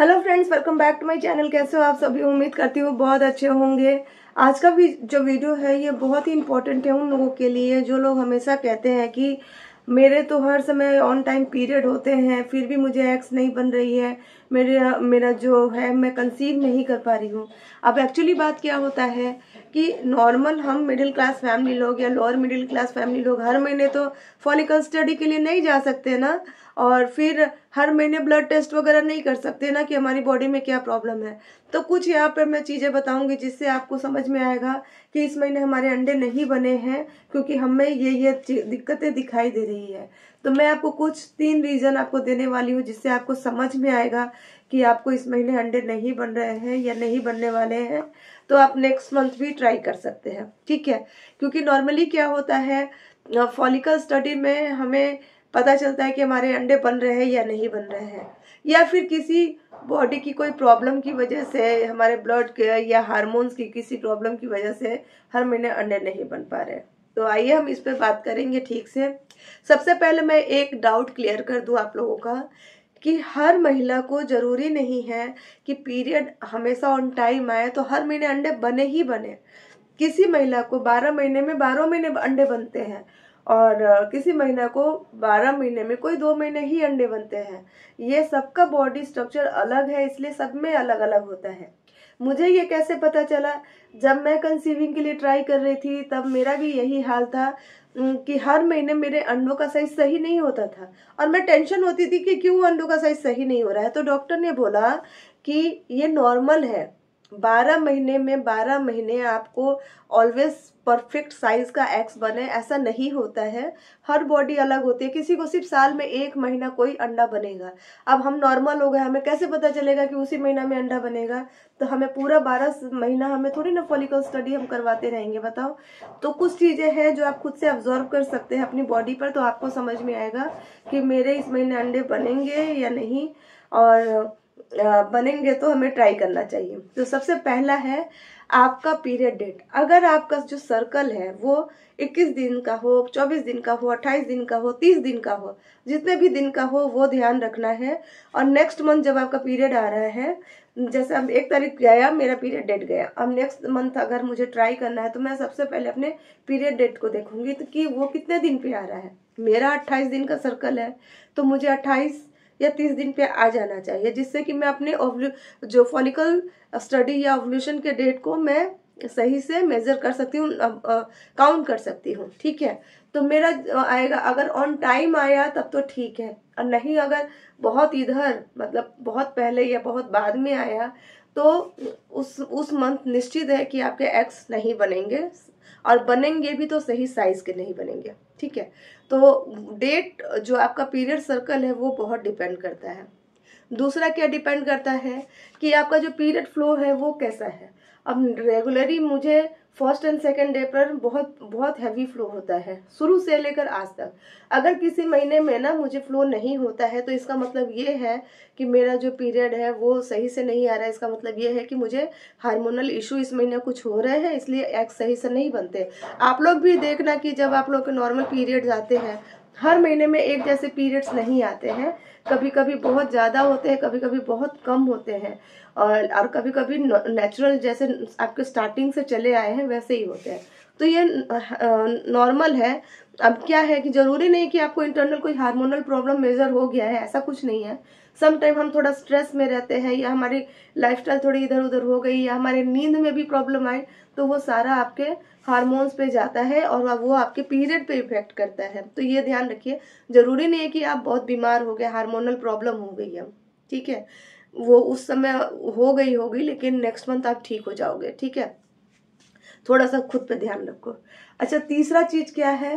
hello friends welcome back to my channel कैसे हो आप सभी उम्मीद करती हूँ बहुत अच्छे होंगे आज का भी जो वीडियो है ये बहुत ही इम्पोर्टेंट है उन लोगों के लिए जो लोग हमेशा कहते हैं कि मेरे तो हर समय ऑन टाइम पीरियड होते हैं फिर भी मुझे एक्स नहीं बन रही है मेरे मेरा जो है मैं कंसीव नहीं कर पा रही हूँ अब एक्चुअली बात क्या होता है कि नॉर्मल हम मिडिल क्लास फैमिली लोग या लोअर मिडिल क्लास फैमिली लोग हर महीने तो फॉलिकल स्टडी के लिए नहीं जा सकते ना और फिर हर महीने ब्लड टेस्ट वगैरह नहीं कर सकते ना कि हमारी बॉडी में क्या प्रॉब्लम है तो कुछ यहाँ पर मैं चीज़ें बताऊंगी जिससे आपको समझ में आएगा कि इस महीने हमारे अंडे नहीं बने हैं क्योंकि हमें ये ये दिक्कतें दिखाई दे रही रही है तो मैं आपको कुछ तीन रीजन आपको देने वाली हूँ जिससे आपको समझ में आएगा कि आपको इस महीने अंडे नहीं बन रहे हैं या नहीं बनने वाले हैं तो आप नेक्स्ट मंथ भी ट्राई कर सकते हैं ठीक है क्योंकि नॉर्मली क्या होता है फॉलिकल स्टडी में हमें पता चलता है कि हमारे अंडे बन रहे हैं या नहीं बन रहे हैं या फिर किसी बॉडी की कोई प्रॉब्लम की वजह से हमारे ब्लड के या हार्मोन्स की किसी प्रॉब्लम की वजह से हर महीने अंडे नहीं बन पा रहे तो आइए हम इस पर बात करेंगे ठीक से सबसे पहले मैं एक डाउट क्लियर कर दूं आप लोगों का कि हर महिला को ज़रूरी नहीं है कि पीरियड हमेशा ऑन टाइम आए तो हर महीने अंडे बने ही बने किसी महिला को बारह महीने में बारह महीने अंडे बनते हैं और किसी महीना को 12 महीने में कोई दो महीने ही अंडे बनते हैं ये सबका बॉडी स्ट्रक्चर अलग है इसलिए सब में अलग अलग होता है मुझे ये कैसे पता चला जब मैं कंसीविंग के लिए ट्राई कर रही थी तब मेरा भी यही हाल था कि हर महीने मेरे अंडों का साइज सही नहीं होता था और मैं टेंशन होती थी कि क्यों अंडों का साइज सही नहीं हो रहा है तो डॉक्टर ने बोला कि ये नॉर्मल है बारह महीने में बारह महीने आपको ऑलवेज परफेक्ट साइज का एक्स बने ऐसा नहीं होता है हर बॉडी अलग होती है किसी को सिर्फ साल में एक महीना कोई अंडा बनेगा अब हम नॉर्मल हो गए हमें कैसे पता चलेगा कि उसी महीना में अंडा बनेगा तो हमें पूरा बारह महीना हमें थोड़ी ना फॉलिकल स्टडी हम करवाते रहेंगे बताओ तो कुछ चीज़ें हैं जो आप खुद से ऑब्जर्व कर सकते हैं अपनी बॉडी पर तो आपको समझ में आएगा कि मेरे इस महीने अंडे बनेंगे या नहीं और बनेंगे तो हमें ट्राई करना चाहिए तो सबसे पहला है आपका पीरियड डेट अगर आपका जो सर्कल है वो 21 दिन का हो 24 दिन का हो 28 दिन का हो 30 दिन का हो जितने भी दिन का हो वो ध्यान रखना है और नेक्स्ट मंथ जब आपका पीरियड आ रहा है जैसे हम एक तारीख गया मेरा पीरियड डेट गया अब नेक्स्ट मंथ अगर मुझे ट्राई करना है तो मैं सबसे पहले अपने पीरियड डेट को देखूंगी तो कि वो कितने दिन पे आ रहा है मेरा 28 दिन का सर्कल है तो मुझे अट्ठाईस या तीस दिन पे आ जाना चाहिए जिससे कि मैं अपने जो फॉलिकल स्टडी या ओवल्यूशन के डेट को मैं सही से मेज़र कर सकती हूँ काउंट कर सकती हूँ ठीक है तो मेरा आएगा अगर ऑन टाइम आया तब तो ठीक है और नहीं अगर बहुत इधर मतलब बहुत पहले या बहुत बाद में आया तो उस उस मंथ निश्चित है कि आपके एक्स नहीं बनेंगे और बनेंगे भी तो सही साइज के नहीं बनेंगे ठीक है तो डेट जो आपका पीरियड सर्कल है वो बहुत डिपेंड करता है दूसरा क्या डिपेंड करता है कि आपका जो पीरियड फ्लो है वो कैसा है अब रेगुलरली मुझे फर्स्ट एंड सेकेंड डे पर बहुत बहुत हैवी फ्लो होता है शुरू से लेकर आज तक अगर किसी महीने में ना मुझे फ्लो नहीं होता है तो इसका मतलब ये है कि मेरा जो पीरियड है वो सही से नहीं आ रहा है इसका मतलब ये है कि मुझे हार्मोनल इशू इस महीने कुछ हो रहे हैं इसलिए एक्स सही से नहीं बनते आप लोग भी देखना कि जब आप लोग के नॉर्मल पीरियड्स आते हैं हर महीने में एक जैसे पीरियड्स नहीं आते हैं कभी कभी बहुत ज़्यादा होते हैं कभी कभी बहुत कम होते हैं और और कभी कभी नेचुरल जैसे आपके स्टार्टिंग से चले आए हैं वैसे ही होते हैं तो ये नॉर्मल है अब क्या है कि ज़रूरी नहीं कि आपको इंटरनल कोई हार्मोनल प्रॉब्लम मेजर हो गया है ऐसा कुछ नहीं है समटाइम हम थोड़ा स्ट्रेस में रहते हैं या हमारी लाइफ थोड़ी इधर उधर हो गई या हमारे नींद में भी प्रॉब्लम आई तो वो सारा आपके हार्मोन्स पे जाता है और वो आपके पीरियड पे इफेक्ट करता है तो ये ध्यान रखिए ज़रूरी नहीं है कि आप बहुत बीमार हो गए हार्मोनल प्रॉब्लम हो गई है ठीक है वो उस समय हो गई होगी लेकिन नेक्स्ट मंथ आप ठीक हो जाओगे ठीक है थोड़ा सा खुद पे ध्यान रखो अच्छा तीसरा चीज़ क्या है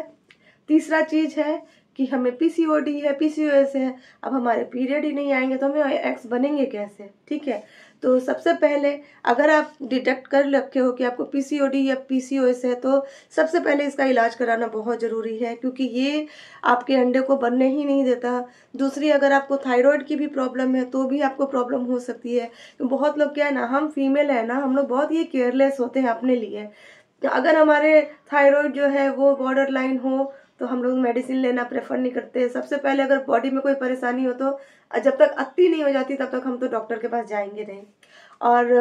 तीसरा चीज़ है कि हमें पीसीओडी है पीसीओएस है अब हमारे पीरियड ही नहीं आएंगे तो हमें एक्स बनेंगे कैसे ठीक है तो सबसे पहले अगर आप डिटेक्ट कर रखे हो कि आपको पीसीओडी या पीसीओएस है तो सबसे पहले इसका इलाज कराना बहुत ज़रूरी है क्योंकि ये आपके अंडे को बनने ही नहीं देता दूसरी अगर आपको थायराइड की भी प्रॉब्लम है तो भी आपको प्रॉब्लम हो सकती है तो बहुत लोग क्या है ना हम फीमेल हैं ना हम लोग बहुत ही केयरलेस होते हैं अपने लिए तो अगर हमारे थायरॉयड जो है वो बॉर्डर लाइन हो तो हम लोग मेडिसिन लेना प्रेफर नहीं करते सबसे पहले अगर बॉडी में कोई परेशानी हो तो जब तक अति नहीं हो जाती तब तक हम तो डॉक्टर के पास जाएंगे नहीं और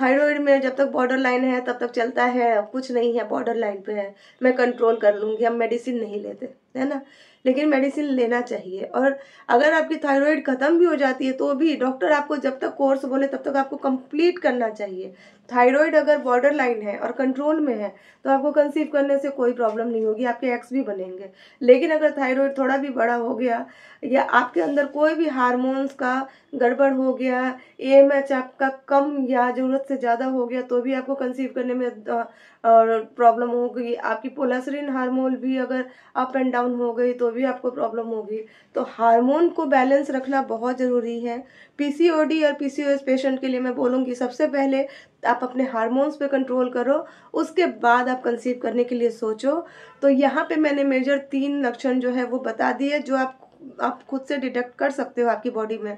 थायराइड में जब तक बॉर्डर लाइन है तब तक चलता है कुछ नहीं है बॉर्डर लाइन पे है मैं कंट्रोल कर लूँगी हम मेडिसिन नहीं लेते है ना लेकिन मेडिसिन लेना चाहिए और अगर आपकी थायराइड ख़त्म भी हो जाती है तो भी डॉक्टर आपको जब तक कोर्स बोले तब तक आपको कंप्लीट करना चाहिए थायराइड अगर बॉर्डर लाइन है और कंट्रोल में है तो आपको कंसीव करने से कोई प्रॉब्लम नहीं होगी आपके एक्स भी बनेंगे लेकिन अगर थायराइड थोड़ा भी बड़ा हो गया या आपके अंदर कोई भी हारमोन्स का गड़बड़ हो गया ए आपका कम या ज़रूरत से ज़्यादा हो गया तो भी आपको कंसीव करने में प्रॉब्लम होगी आपकी पोलासरीन हारमोन भी अगर अप एंड डाउन हो गई तो भी आपको प्रॉब्लम होगी तो हार्मोन को बैलेंस रखना बहुत ज़रूरी है पीसीओडी और पीसीओएस पेशेंट के लिए मैं बोलूँगी सबसे पहले आप अपने हार्मोन्स पे कंट्रोल करो उसके बाद आप कंसीव करने के लिए सोचो तो यहाँ पे मैंने मेजर तीन लक्षण जो है वो बता दिए जो आप आप खुद से डिटेक्ट कर सकते हो आपकी बॉडी में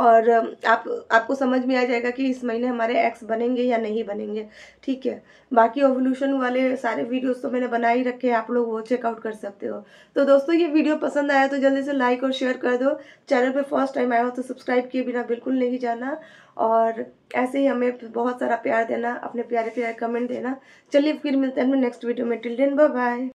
और आप आपको समझ में आ जाएगा कि इस महीने हमारे एक्स बनेंगे या नहीं बनेंगे ठीक है बाकी ओवोल्यूशन वाले सारे वीडियोस तो मैंने बना ही रखे हैं आप लोग वो चेकआउट कर सकते हो तो दोस्तों ये वीडियो पसंद आया तो जल्दी से लाइक और शेयर कर दो चैनल पर फर्स्ट टाइम आया हो तो सब्सक्राइब किए बिना बिल्कुल नहीं जाना और ऐसे ही हमें बहुत सारा प्यार देना अपने प्यारे प्यारे कमेंट देना चलिए फिर मिलते हैं नेक्स्ट वीडियो में टिल डेन बाय